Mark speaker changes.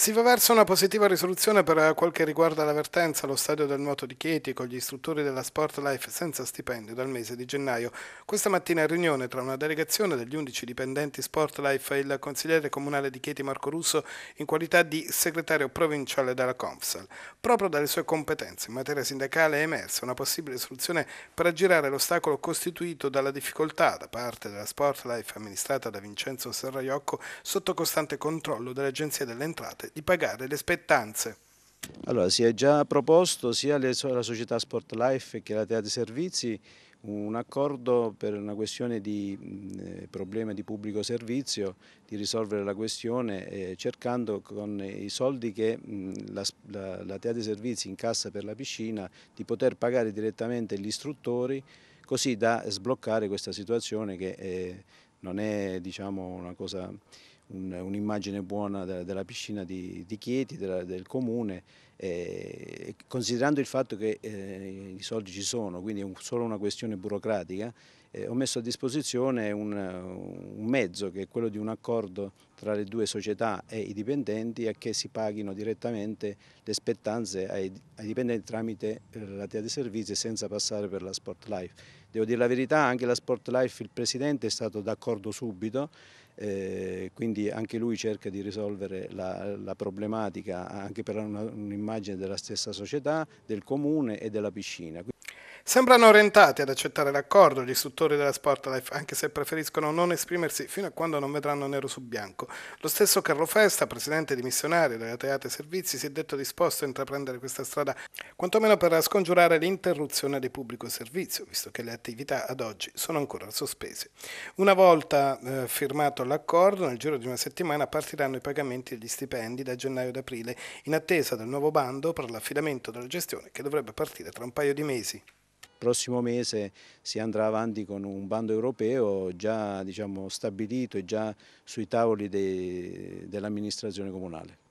Speaker 1: Si va verso una positiva risoluzione per eh, quel che riguarda l'avvertenza allo stadio del nuoto di Chieti con gli istruttori della Sportlife senza stipendio dal mese di gennaio. Questa mattina in riunione tra una delegazione degli 11 dipendenti Sportlife e il consigliere comunale di Chieti Marco Russo in qualità di segretario provinciale della Confsal. Proprio dalle sue competenze in materia sindacale è emersa una possibile soluzione per aggirare l'ostacolo costituito dalla difficoltà da parte della Sportlife amministrata da Vincenzo Serraiocco sotto costante controllo dell'Agenzia delle Entrate di pagare le spettanze.
Speaker 2: Allora, si è già proposto sia la società Sport Life che la Teatri Servizi un accordo per una questione di eh, problema di pubblico servizio, di risolvere la questione eh, cercando con i soldi che mh, la, la, la Teatri Servizi incassa per la piscina di poter pagare direttamente gli istruttori così da sbloccare questa situazione che eh, non è diciamo, una cosa un'immagine un buona della, della piscina di, di Chieti, della, del comune, eh, considerando il fatto che eh, i soldi ci sono, quindi è un, solo una questione burocratica, eh, ho messo a disposizione un, un, mezzo che è quello di un accordo tra le due società e i dipendenti a che si paghino direttamente le spettanze ai, ai dipendenti tramite eh, la Tea dei Servizi senza passare per la Sport Life. Devo dire la verità, anche la Sport Life il Presidente è stato d'accordo subito eh, quindi anche lui cerca di risolvere la, la problematica anche per un'immagine della stessa società, del comune
Speaker 1: e della piscina. Sembrano orientati ad accettare l'accordo gli istruttori della Sportlife, anche se preferiscono non esprimersi fino a quando non vedranno nero su bianco. Lo stesso Carlo Festa, presidente di missionari della Teate Servizi, si è detto disposto a intraprendere questa strada, quantomeno per scongiurare l'interruzione del pubblico servizio, visto che le attività ad oggi sono ancora sospese. Una volta eh, firmato l'accordo, nel giro di una settimana partiranno i pagamenti degli stipendi da gennaio ad aprile, in attesa del nuovo bando per l'affidamento della gestione che dovrebbe partire tra un paio di mesi
Speaker 2: prossimo mese si andrà avanti
Speaker 1: con un bando
Speaker 2: europeo già diciamo, stabilito e già sui tavoli dell'amministrazione comunale.